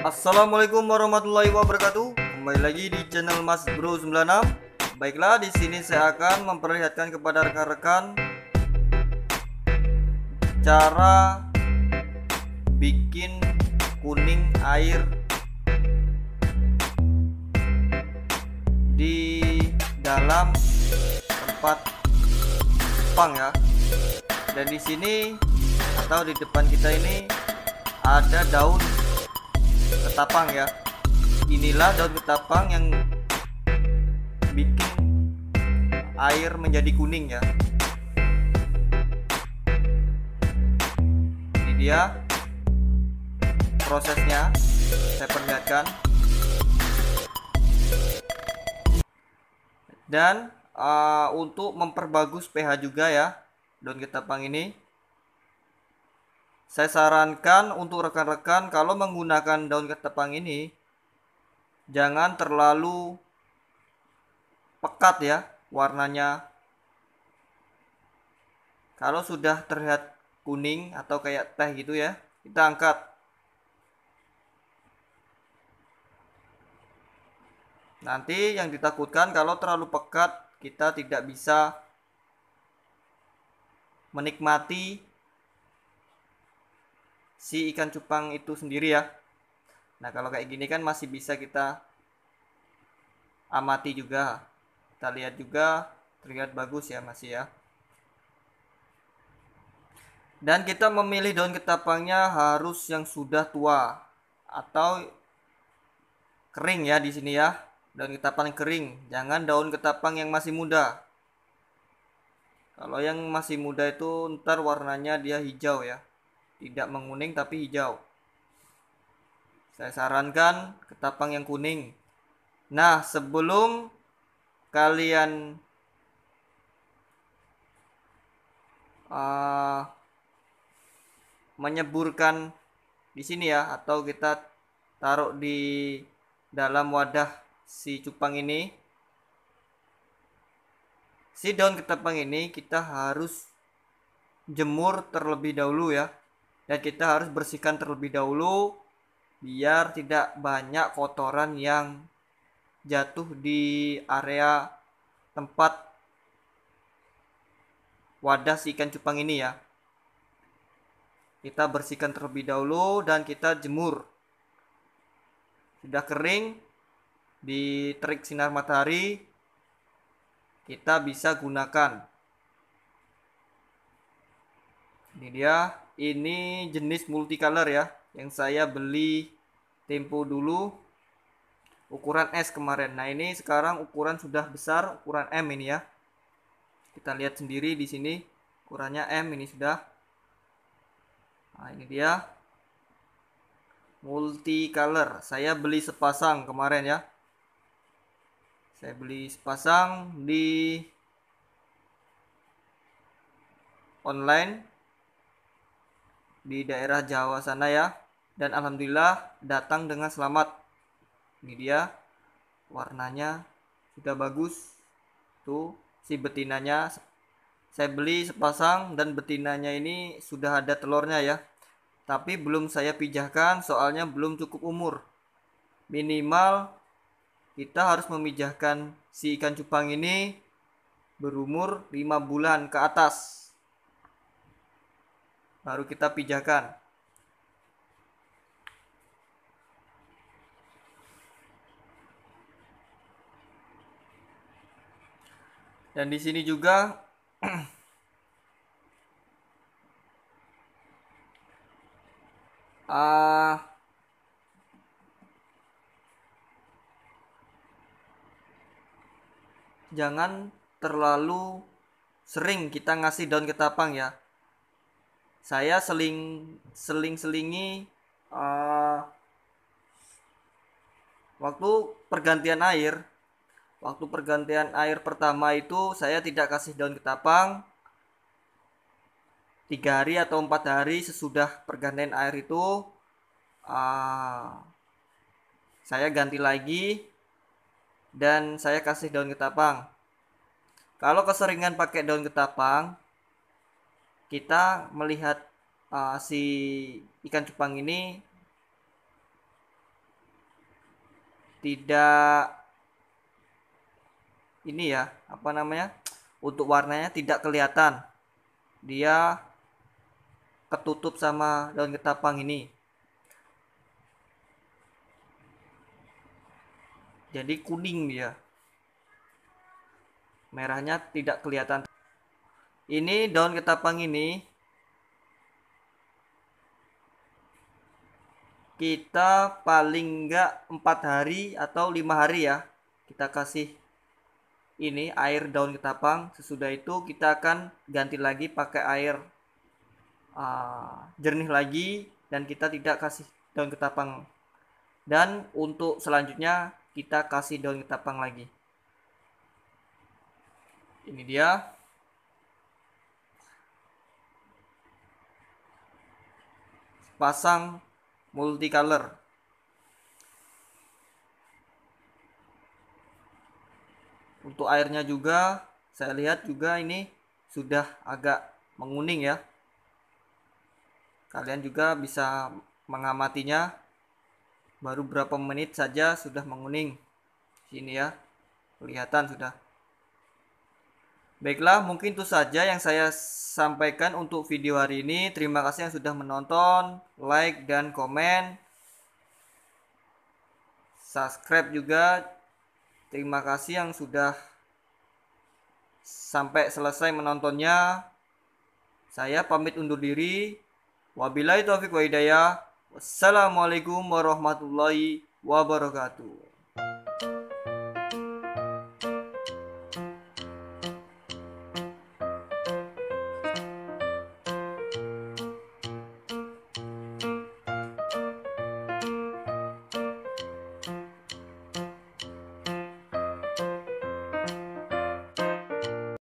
Assalamualaikum warahmatullahi wabarakatuh. Kembali lagi di channel Mas Bro 96. Baiklah, di sini saya akan memperlihatkan kepada rekan-rekan cara bikin kuning air di dalam tempat pang ya. Dan di sini atau di depan kita ini ada daun ketapang ya inilah daun ketapang yang bikin air menjadi kuning ya ini dia prosesnya saya perlihatkan dan uh, untuk memperbagus pH juga ya daun ketapang ini saya sarankan untuk rekan-rekan kalau menggunakan daun ketepang ini jangan terlalu pekat ya warnanya kalau sudah terlihat kuning atau kayak teh gitu ya kita angkat nanti yang ditakutkan kalau terlalu pekat kita tidak bisa menikmati si ikan cupang itu sendiri ya. Nah, kalau kayak gini kan masih bisa kita amati juga. Kita lihat juga terlihat bagus ya masih ya. Dan kita memilih daun ketapangnya harus yang sudah tua atau kering ya di sini ya. Daun ketapang kering, jangan daun ketapang yang masih muda. Kalau yang masih muda itu ntar warnanya dia hijau ya tidak menguning tapi hijau. Saya sarankan ketapang yang kuning. Nah, sebelum kalian uh, menyeburkan di sini ya atau kita taruh di dalam wadah si cupang ini si daun ketapang ini kita harus jemur terlebih dahulu ya dan kita harus bersihkan terlebih dahulu biar tidak banyak kotoran yang jatuh di area tempat wadah si ikan cupang ini ya kita bersihkan terlebih dahulu dan kita jemur sudah kering di terik sinar matahari kita bisa gunakan ini dia ini jenis multicolor ya yang saya beli tempo dulu ukuran S kemarin nah ini sekarang ukuran sudah besar ukuran M ini ya kita lihat sendiri di sini ukurannya M ini sudah nah ini dia multicolor saya beli sepasang kemarin ya saya beli sepasang di online di daerah Jawa sana ya dan alhamdulillah datang dengan selamat ini dia warnanya sudah bagus tuh si betinanya saya beli sepasang dan betinanya ini sudah ada telurnya ya tapi belum saya pijahkan soalnya belum cukup umur minimal kita harus memijahkan si ikan cupang ini berumur 5 bulan ke atas baru kita pijakan dan di sini juga uh, jangan terlalu sering kita ngasih daun ketapang ya saya seling seling selingi uh, eh, waktu pergantian air waktu pergantian air pertama itu saya tidak kasih daun ketapang tiga hari atau empat hari sesudah pergantian air itu uh, saya ganti lagi dan saya kasih daun ketapang kalau keseringan pakai daun ketapang kita melihat uh, si ikan cupang ini tidak ini ya apa namanya untuk warnanya tidak kelihatan dia ketutup sama daun ketapang ini jadi kuning dia merahnya tidak kelihatan ini daun ketapang ini kita paling enggak empat hari atau lima hari ya kita kasih ini air daun ketapang sesudah itu kita akan ganti lagi pakai air uh, jernih lagi dan kita tidak kasih daun ketapang dan untuk selanjutnya kita kasih daun ketapang lagi ini dia pasang multicolor untuk airnya juga saya lihat juga ini sudah agak menguning ya kalian juga bisa mengamatinya baru berapa menit saja sudah menguning sini ya kelihatan sudah Baiklah, mungkin itu saja yang saya sampaikan untuk video hari ini. Terima kasih yang sudah menonton, like dan komen. Subscribe juga. Terima kasih yang sudah sampai selesai menontonnya. Saya pamit undur diri. Wabillahi taufiq wa hidayah. Wassalamualaikum warahmatullahi wabarakatuh.